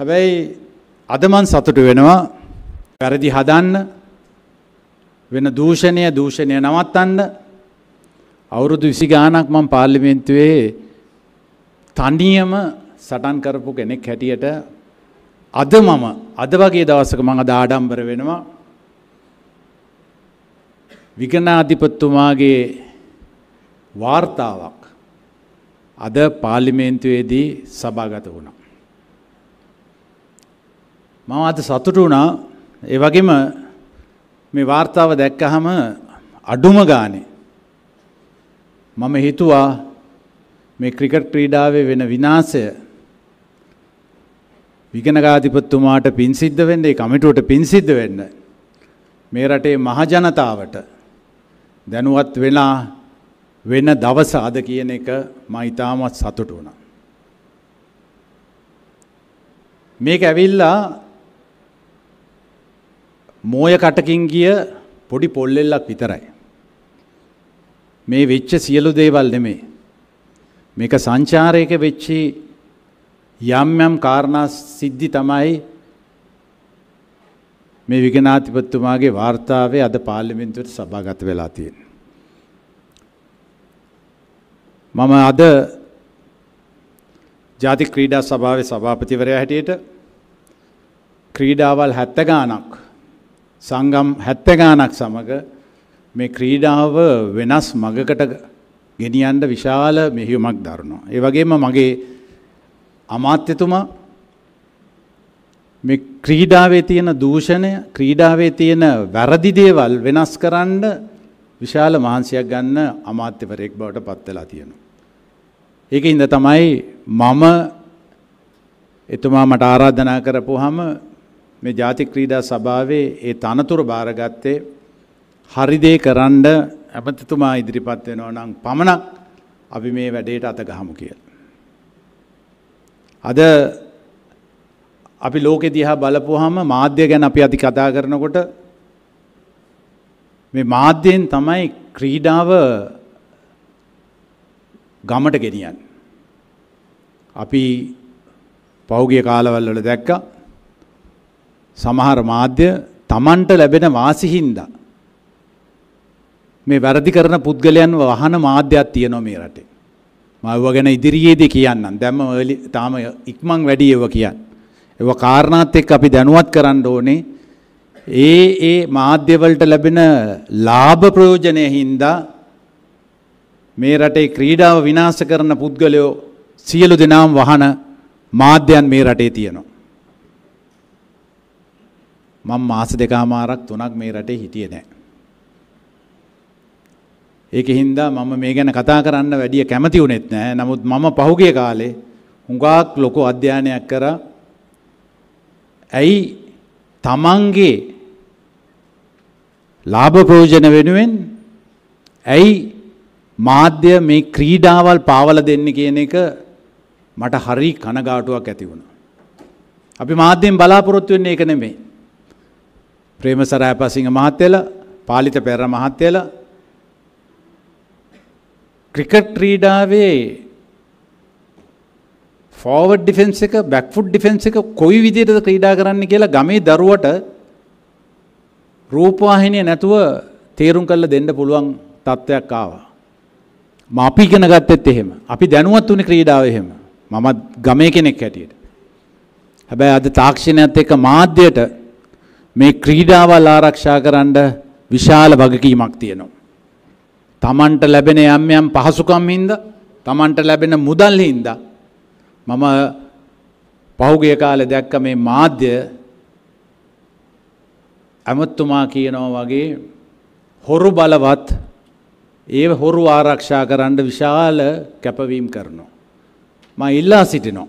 හැබැයි අද මන් සතුටු වෙනවා වැරදි හදන්න වෙන දූෂණය දූෂණය නවත්තන්න අවුරුදු විසි ගානක් මම පාර්ලිමේන්තුවේ තනියම සටන් කරපු කෙනෙක් හැටියට අද මම අද වගේ දවසක මඟ දාඩම්බර වෙනවා විගනාධිපත්තුමාගේ වාර්තාවක් අද පාර්ලිමේන්තුවේදී සභාගත වුණා. මම අද සතුටු වුණා ඒ වගේම මේ වාර්තාව දැක්කහම අඩුම ගානේ මම හිතුවා මේ ක්‍රිකට් ක්‍රීඩාවේ වෙන විනාශය විගණකාධිපතිතුමාට පින් සිද්ධ වෙන්න ඒ කමිටුවට පින් සිද්ධ වෙන්න මේ රටේ මහ ජනතාවට දැනුවත් වෙලා වෙන දවස අද කියන එක මම ඊටමත් සතුටු වුණා මේක ඇවිල්ලා මෝය කටකින් ගිය පොඩි පොල්ලෙල්ලක් විතරයි. මේ වෙච්ච සියලු දේවල් නෙමේ. මේක සංචාරයක වෙච්චි යම් යම් කාරණා සිද්ධි තමයි මේ විගනාධිපතිතුමාගේ වාර්තාවේ අද පාර්ලිමේන්තුවට සභාගත වෙලා තියෙන්නේ. මම අද ජාතික ක්‍රීඩා සභාවේ සභාපතිවරයා හැටියට ක්‍රීඩාවල් 70 ගණනක් සංගම් හැත්තගානක් සමඟ මේ ක්‍රීඩාව වෙනස් මගකට ගෙනියන්ට විශාල මෙහිුමක් දරනවා. ඒ වගේම මගේ අමාත්‍යතුමා මේ ක්‍රීඩාවේ තියෙන දූෂණය ක්‍රීඩාවේ තියෙන වැරදි දේවල් වෙනස් කරන්න විශාල මහන්සියක් ගන්න අමාත්‍යවරයෙක් බවට පත් වෙලා තියෙනවා. ඒකින්ද තමයි මම එතුමා මට ආරාධනා කරපුවාම මේ ජාතික ක්‍රීඩා සභාවේ ඒ තනතුර බාරගත්තේ හරිදේ කරන්න ඇමතිතුමා ඉදිරිපත් වෙනවා නම් පමණක් අපි මේ වැඩේට අත ගහමු කියලා. අද අපි ලෝකෙ දිහා බලපුවාම මාධ්‍ය ගැන අපි අධි කතා කරනකොට මේ මාධ්‍යයෙන් තමයි ක්‍රීඩාව ගමට ගෙනියන්නේ. අපි පෞගිය කාලවල් වල දැක්කා සමහර මාධ්‍ය Tamanට ලැබෙන වාසි හින්දා මේ වැරදි කරන පුද්ගලයන් වහන මාධ්‍යයක් තියෙනවා මේ රටේ. මම ඒව ගැන ඉදිරියේදී කියන්නම්. දැම්ම early තාම ඉක්මන් වැඩි ඒව කියන්න. ඒව කාරණාත් එක්ක අපි දැනුවත් කරන්න ඕනේ. ඒ ඒ මාධ්‍යවලට ලැබෙන ලාභ ප්‍රයෝජනය හින්දා මේ රටේ ක්‍රීඩාව විනාශ කරන පුද්ගලයෝ සියලු දෙනාම වහන මාධ්‍යයන් මේ රටේ තියෙනවා. මම මාස දෙකමාරක් තුනක් මේ රටේ හිටියේ නැහැ. ඒකෙන් හින්දා මම මේ ගැන කතා කරන්න වැඩිය කැමති වුණෙත් නැහැ. නමුත් මම පහුගිය කාලේ හුඟක් ලොකු අධ්‍යයනයක් කරා. ඇයි තමන්ගේ ලාභ ප්‍රයෝජන වෙනුවෙන් ඇයි මාධ්‍ය මේ ක්‍රීඩාවල් පාවල දෙන්නේ කියන එක මට හරි කනගාටුවක් ඇති වුණා. අපි මාධ්‍යයෙන් බලාපොරොත්තු වෙන්නේ ඒක නෙමෙයි. ප්‍රේමසර හැපසිංහ මහත්තයල පාලිත පෙර මහත්තයල ක්‍රිකට් ක්‍රීඩාවේ ෆෝවර්ඩ් ඩිෆෙන්ස් එක බැක්ෆුඩ් ඩිෆෙන්ස් එක කොයි විදිහටද ක්‍රීඩා කරන්න කියලා ගමේ දරුවට රූපවාහිනිය නැතුව තේරුම් කරලා දෙන්න පුළුවන් තත්ත්වයක් ආවා. මම අපි ඉගෙන ගත්තෙත් එහෙම. අපි දැනුවත් උනේ ක්‍රීඩාව එහෙම. මම ගමේ කෙනෙක් හැටියට. හැබැයි අද තාක්ෂණයත් එක්ක මාධ්‍යයට මේ ක්‍රීඩාවල් ආරක්ෂා කරන්න විශාල වගකීමක් තියෙනවා. තමන්ට ලැබෙන යම් යම් පහසුකම් හින්දා තමන්ට ලැබෙන මුදල් හින්දා මම පහුගිය කාලේ දැක්ක මේ මාධ්‍ය ඇමතුමා කියනවා වගේ හොරු බලවත් ඒ හොරු ආරක්ෂා කරන්න විශාල කැපවීම් කරනවා. මම ඉල්ලා සිටිනවා.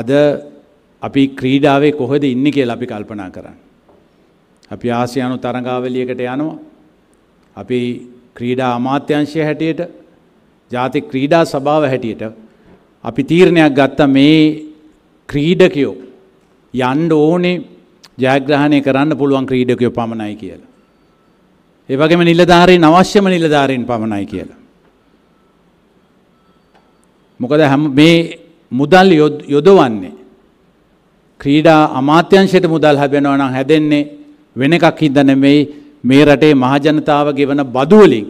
අද අපි ක්‍රීඩාවේ කොහෙද ඉන්න කියලා අපි කල්පනා කරන්න. අපි ආසියානු තරඟාවලියකට යනවා. අපි ක්‍රීඩා අමාත්‍යංශය හැටියට ජාතික ක්‍රීඩා සභාව හැටියට අපි තීරණයක් ගත්ත මේ ක්‍රීඩකයෝ යන්න ඕනේ ජයග්‍රහණය කරන්න පුළුවන් ක්‍රීඩකයෝ පමණයි කියලා. ඒ වගේම නිලධාරීන් අවශ්‍යම නිලධාරීන් පමණයි කියලා. මොකද හැම මේ මුදල් යොදවන්නේ ක්‍රීඩා අමාත්‍යංශයට මුදල් හැබෙනවනම් හැදෙන්නේ වෙන එකක් හින්දා නෙමෙයි මේ රටේ මහජනතාව ගෙවන බදු වලින්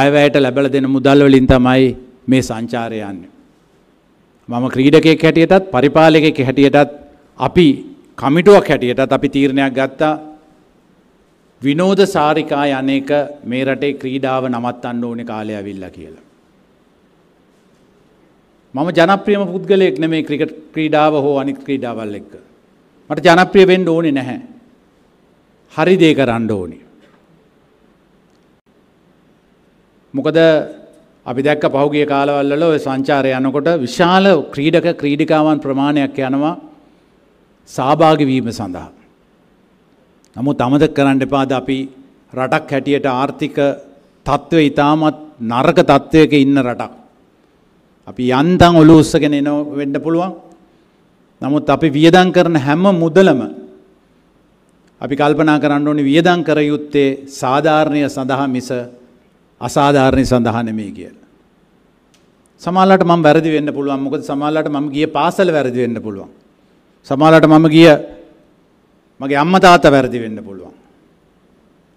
ආයවැයට ලැබලා දෙන මුදල් වලින් තමයි මේ සංචාරය යන්නේ. මම ක්‍රීඩකයෙක් හැටියටත් පරිපාලකයෙක් හැටියටත් අපි කමිටුවක් හැටියටත් අපි තීරණයක් ගත්තා විනෝද සාරිකා යන්නේක මේ රටේ ක්‍රීඩාව නවත්තන්න ඕනේ කාලය ඇවිල්ලා කියලා. මම ජනප්‍රියම පුද්ගලයෙක් නෙමේ ක්‍රිකට් ක්‍රීඩාව හෝ අනිත් ක්‍රීඩාවල් එක්ක. මට ජනප්‍රිය වෙන්න ඕනේ නැහැ. හරි දේ කරන්න ඕනේ. මොකද අපි දැක්ක පහුගිය කාලවල්වල ඔය සංචාරය යනකොට විශාල ක්‍රීඩක ක්‍රීඩිකාවන් ප්‍රමාණයක් යනවා සහභාගි වීම සඳහා. නමුත් අමතක කරන්න එපාද අපි රටක් හැටියට ආර්ථික තත්ත්වය ඉතාමත් නරක තත්ත්වයක ඉන්න රටක්. අපි යන්තම් ඔලු උස්සගෙන එන වෙන්න පුළුවන්. නමුත් අපි වියදම් කරන හැම මුදලම අපි කල්පනා කරන්න ඕනේ වියදම් කර යුත්තේ සාධාරණය සඳහා මිස අසාධාරණය සඳහා නෙමෙයි කියලා. සමහරවිට මම වැරදි වෙන්න පුළුවන්. මොකද සමහරවිට මම ගිය පාසල වැරදි වෙන්න පුළුවන්. සමහරවිට මම ගිය මගේ අම්මා තාත්තා වැරදි වෙන්න පුළුවන්.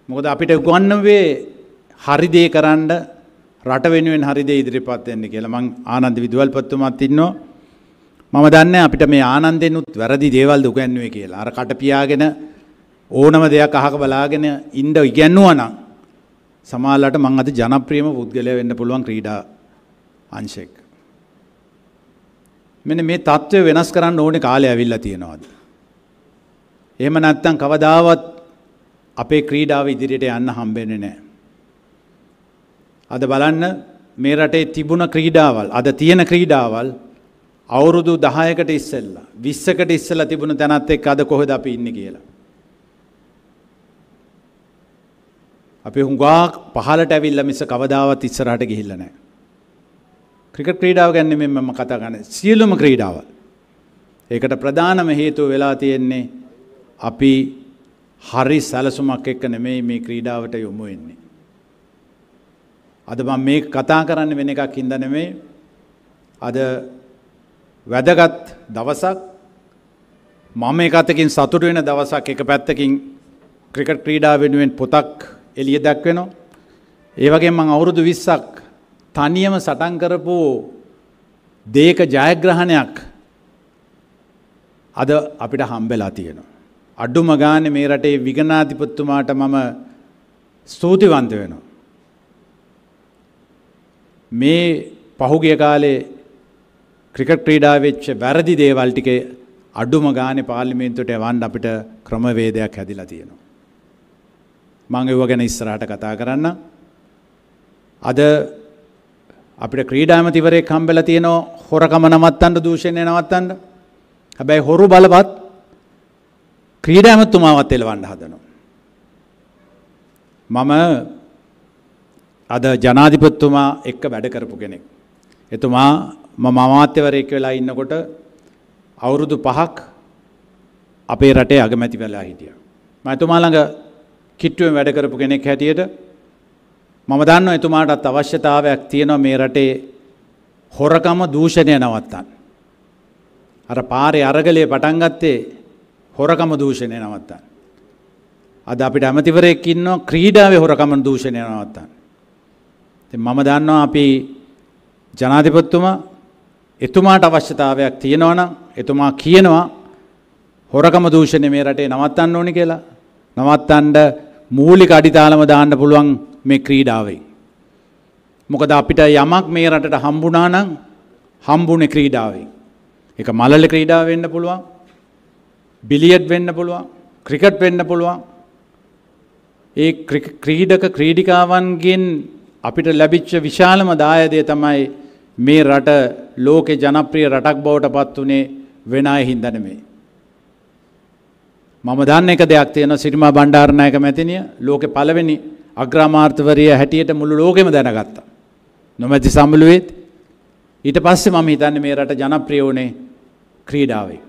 මොකද අපිට උගන්වුවේ හරි දේ කරන්න රට වෙනුවෙන් හරිද ඉදිරිපත් වෙන්න කියලා මං ආනන්ද විදුවල්පත්තුමත් ඉන්නවා මම දන්නේ අපිට මේ ආනන්දෙනුත් වැරදි දේවල් උගන්වුවේ කියලා අර කට පියාගෙන ඕනම දෙයක් අහක බලාගෙන ඉන්න ඉගැන්නුවා නම් සමාජලට මං අද ජනප්‍රියම පුද්ගලයා වෙන්න පුළුවන් ක්‍රීඩා අංශයක මෙන්න මේ தত্ত্বය වෙනස් කරන්න ඕනේ කාලය ඇවිල්ලා තියෙනවාද එහෙම නැත්නම් කවදාවත් අපේ ක්‍රීඩාව ඉදිරියට යන්න හම්බෙන්නේ නැහැ අද බලන්න මේ රටේ තිබුණ ක්‍රීඩාවල් අද තියෙන ක්‍රීඩාවල් අවුරුදු දහයකට ඉස්සෙල්ලා විස්සකට ඉස්සල තිබුණ තැනත් එක් අද කොහෙද අපි ඉන්න කියලා. අපි හුඟා පහලට ඇවිල්ල මිස කවදාවත් ඉස්සරහට ගිහිල්ල නෑ. ක්‍රිකට ක්‍රීඩාව ගැන්න මෙම කතා ගන්න සියලුම ක්‍රීඩාවල්. ඒකට ප්‍රධානම හේතුව වෙලා තියෙන්නේ අපි හරි සැලසුමක් එක්ක නෙමෙයි මේ ක්‍රීඩාවට යොමු වෙන්නේ. අද මම මේ කතා කරන්න වෙන එකක් හින්දනමේ අද වැදගත් දවසක් මම එකතකින් සතුට වෙන දවසක් එක පැත්තකින් ක්‍රිකට් ක්‍රීඩා වෙනුවෙන් පොතක් එළිය දැක්වෙනවා. ඒ වගේ මං අවුරුදු විස්සක් තනියම සටන් කරපු දේක ජයග්‍රහණයක් අද අපිට හම්බෙලා තියෙනවා. අඩුම ගානේ මේ රටේ විගනාධිපතිතුමාට මම ස්තුතිවන්ත වෙනවා. මේ පහුගිය කාලේ ක්‍රිකට් ක්‍රීඩා වෙච්ච වැරදි දේවල් ටික අඩුම ගානේ පාර්ලිමේන්තුවට එවන්න අපිට ක්‍රමවේදයක් හැදිලා තියෙනවා. මං ඒව ගැන ඉස්සරහට කතා කරන්න. අද අපිට ක්‍රීඩාමතිවරයෙක් හම්බෙලා තියෙනවා හොරකම නවත්තන්න දූෂණය නවත්තන්න. හැබැයි හොරු බලවත් ක්‍රීඩාමතුමාවත් එලවන්න හදනවා. මම අද ජනාධිපතිතුමා එක්ක වැඩ කරපු කෙනෙක්. එතුමා මම අමාත්‍යවරයෙක් වෙලා ඉන්නකොට අවුරුදු පහක් අපේ රටේ අගමැති වෙලා හිටියා. මම එතුමා ළඟ කිට්ටුවෙන් වැඩ කරපු කෙනෙක් හැටියට මම දන්නවා එතුමාටත් අවශ්‍යතාවයක් තියෙනවා මේ රටේ හොරකම දූෂණය නවත්තන්න. අර පාරේ අරගලයේ පටන් ගත්තේ හොරකම දූෂණය නවත්තන්න. අද අපිට ඇමතිවරයෙක් ඉන්නවා ක්‍රීඩාවේ හොරකම දූෂණය නවත්තන්න. ඉතින් මම දන්නවා අපි ජනාධිපතිතුමා එතුමාට අවශ්‍යතාවයක් තියෙනවා නම් එතුමා කියනවා හොරකම දූෂණය මේ රටේ නවත්තන්න ඕනි කියලා. නවත්තන්න මූලික අඩිතාලම දාන්න පුළුවන් මේ ක්‍රීඩාවෙන්. මොකද අපිට යමක් මේ රටට හම්බුණා නම් හම්බුනේ ක්‍රීඩාවෙන්. ඒක මලල ක්‍රීඩාව වෙන්න පුළුවන්. බිලියඩ් වෙන්න පුළුවන්. ක්‍රිකට් වෙන්න පුළුවන්. ඒ ක්‍රීඩක ක්‍රීඩිකාවන්ගෙන් අපිට ලැබිච්ච විශාලම දායදය තමයි මේ රට ලෝකෙ ජනප්‍රිය රටක් බවට පත් වනේ වෙන අය හින්දනමේ. මම දන්න එක දෙයක් තියෙන සිරිමා බණ්ඩාරණයක මැතිනිය ලෝක පළවෙනි අග්‍රාමාර්ථවරිය හැටියට මුළු ලෝකෙම දැනගත්තා. නොමැති සම්බලුවෙත් ඊට පස්සේ මම හිතන්නේ මේ රට ජනප්‍රිය වුණේ ක්‍රීඩාවේ.